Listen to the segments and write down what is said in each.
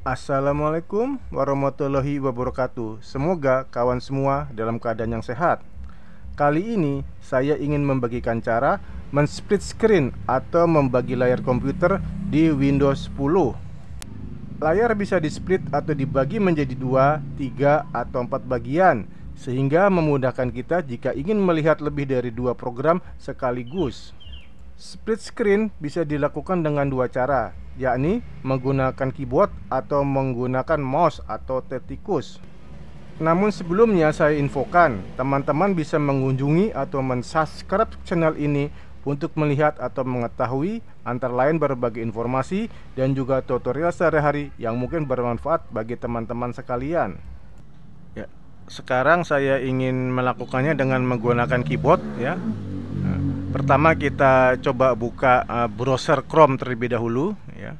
Assalamualaikum warahmatullahi wabarakatuh. Semoga kawan semua dalam keadaan yang sehat. Kali ini saya ingin membagikan cara men-split screen atau membagi layar komputer di Windows 10. Layar bisa di-split atau dibagi menjadi dua, tiga atau empat bagian sehingga memudahkan kita jika ingin melihat lebih dari dua program sekaligus. Split screen bisa dilakukan dengan dua cara, yakni menggunakan keyboard atau menggunakan mouse atau tetikus. Namun sebelumnya saya infokan, teman-teman bisa mengunjungi atau mensubscribe channel ini untuk melihat atau mengetahui antara lain berbagai informasi dan juga tutorial sehari-hari yang mungkin bermanfaat bagi teman-teman sekalian. Ya, sekarang saya ingin melakukannya dengan menggunakan keyboard ya. Pertama kita coba buka uh, browser Chrome terlebih dahulu ya.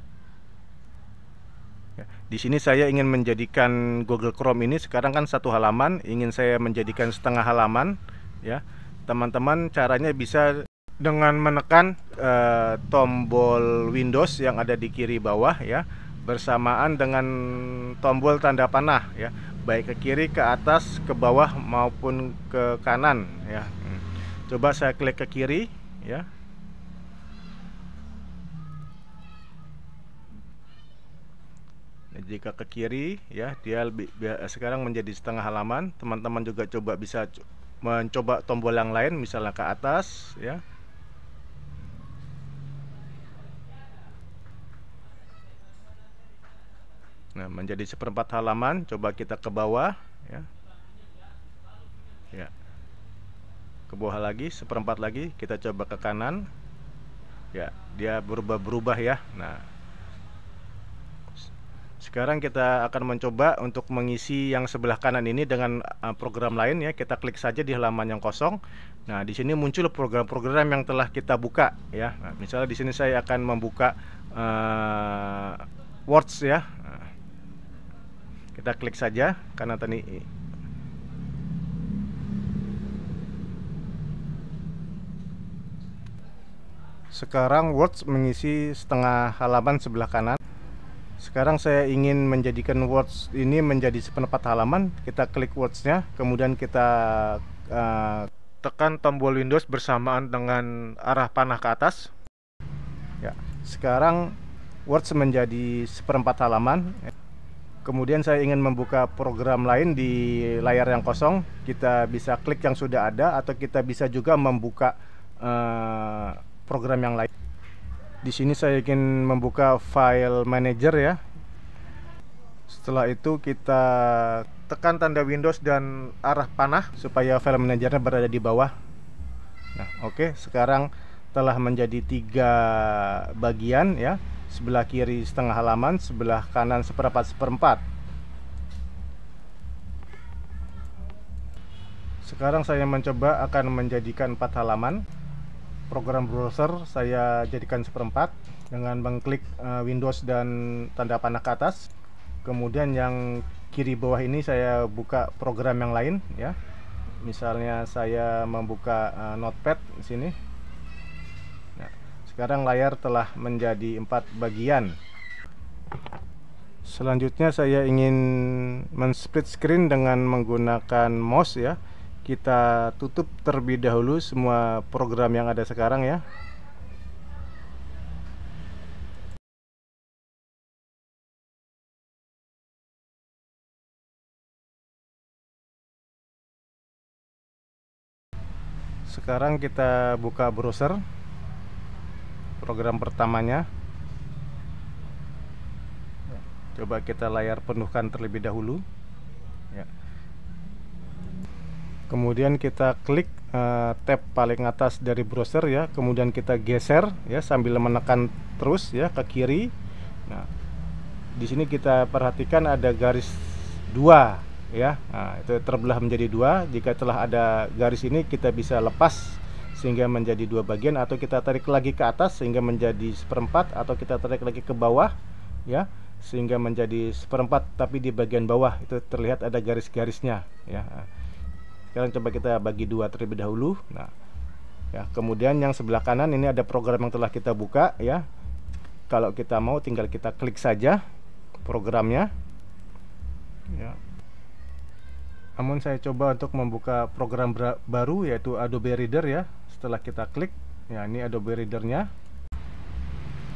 ya. Di sini saya ingin menjadikan Google Chrome ini sekarang kan satu halaman, ingin saya menjadikan setengah halaman ya. Teman-teman caranya bisa dengan menekan uh, tombol Windows yang ada di kiri bawah ya bersamaan dengan tombol tanda panah ya baik ke kiri ke atas ke bawah maupun ke kanan ya coba saya klik ke kiri ya jika ke kiri ya dia lebih sekarang menjadi setengah halaman teman-teman juga coba bisa mencoba tombol yang lain misalnya ke atas ya nah menjadi seperempat halaman coba kita ke bawah ya ya ke bawah lagi seperempat lagi kita coba ke kanan ya dia berubah-berubah ya nah sekarang kita akan mencoba untuk mengisi yang sebelah kanan ini dengan eh, program lain ya kita klik saja di halaman yang kosong nah di sini muncul program-program yang telah kita buka ya nah, misalnya di sini saya akan membuka uh, words ya nah, kita klik saja karena tadi Sekarang words mengisi setengah halaman sebelah kanan. Sekarang saya ingin menjadikan words ini menjadi seperempat halaman. Kita klik words-nya, kemudian kita uh, tekan tombol Windows bersamaan dengan arah panah ke atas. Ya, sekarang words menjadi seperempat halaman. Kemudian saya ingin membuka program lain di layar yang kosong. Kita bisa klik yang sudah ada atau kita bisa juga membuka uh, program yang lain. Di sini saya ingin membuka file manager ya. Setelah itu kita tekan tanda Windows dan arah panah supaya file manajernya berada di bawah. Nah, oke, okay. sekarang telah menjadi tiga bagian ya. Sebelah kiri setengah halaman, sebelah kanan seperempat seperempat. Sekarang saya mencoba akan menjadikan empat halaman program browser saya jadikan seperempat dengan mengklik uh, Windows dan tanda panah ke atas. Kemudian yang kiri bawah ini saya buka program yang lain ya. Misalnya saya membuka uh, Notepad di sini. Nah, sekarang layar telah menjadi empat bagian. Selanjutnya saya ingin men-split screen dengan menggunakan mouse ya kita tutup terlebih dahulu semua program yang ada sekarang ya. Sekarang kita buka browser program pertamanya. Coba kita layar penuhkan terlebih dahulu. Ya kemudian kita klik uh, tab paling atas dari browser ya kemudian kita geser ya sambil menekan terus ya ke kiri nah di sini kita perhatikan ada garis dua ya nah, itu terbelah menjadi dua jika telah ada garis ini kita bisa lepas sehingga menjadi dua bagian atau kita tarik lagi ke atas sehingga menjadi seperempat atau kita tarik lagi ke bawah ya sehingga menjadi seperempat tapi di bagian bawah itu terlihat ada garis-garisnya ya sekarang coba kita bagi dua terlebih dahulu. Nah, ya kemudian yang sebelah kanan ini ada program yang telah kita buka ya. Kalau kita mau tinggal kita klik saja programnya. Ya. Namun saya coba untuk membuka program baru yaitu Adobe Reader ya. Setelah kita klik, ya ini Adobe Readernya.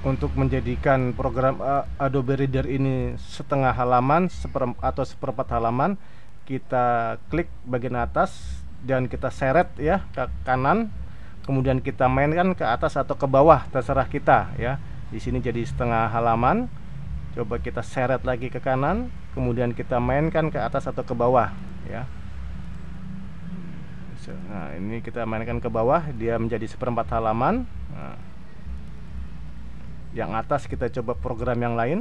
Untuk menjadikan program eh, Adobe Reader ini setengah halaman atau seperempat halaman, kita klik bagian atas dan kita seret ya ke kanan kemudian kita mainkan ke atas atau ke bawah terserah kita ya di sini jadi setengah halaman coba kita seret lagi ke kanan kemudian kita mainkan ke atas atau ke bawah ya nah ini kita mainkan ke bawah dia menjadi seperempat halaman nah, yang atas kita coba program yang lain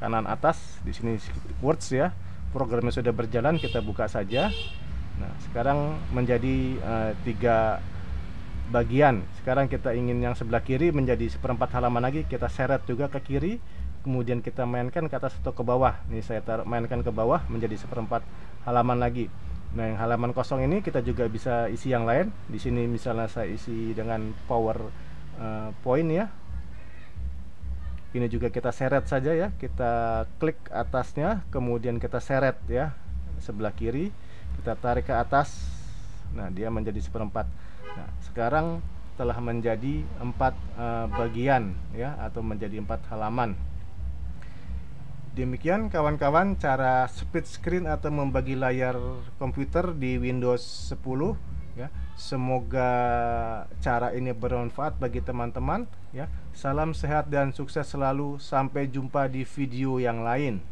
kanan atas di sini words ya programnya sudah berjalan kita buka saja nah sekarang menjadi uh, tiga bagian sekarang kita ingin yang sebelah kiri menjadi seperempat halaman lagi kita seret juga ke kiri kemudian kita mainkan ke atas atau ke bawah ini saya taruh, mainkan ke bawah menjadi seperempat halaman lagi Nah, yang halaman kosong ini kita juga bisa isi yang lain. Di sini misalnya saya isi dengan power uh, point ya ini juga kita seret saja ya kita klik atasnya kemudian kita seret ya sebelah kiri kita tarik ke atas nah dia menjadi seperempat nah sekarang telah menjadi empat e, bagian ya atau menjadi empat halaman demikian kawan-kawan cara split screen atau membagi layar komputer di Windows 10 Semoga cara ini bermanfaat bagi teman-teman ya. Salam sehat dan sukses selalu. Sampai jumpa di video yang lain.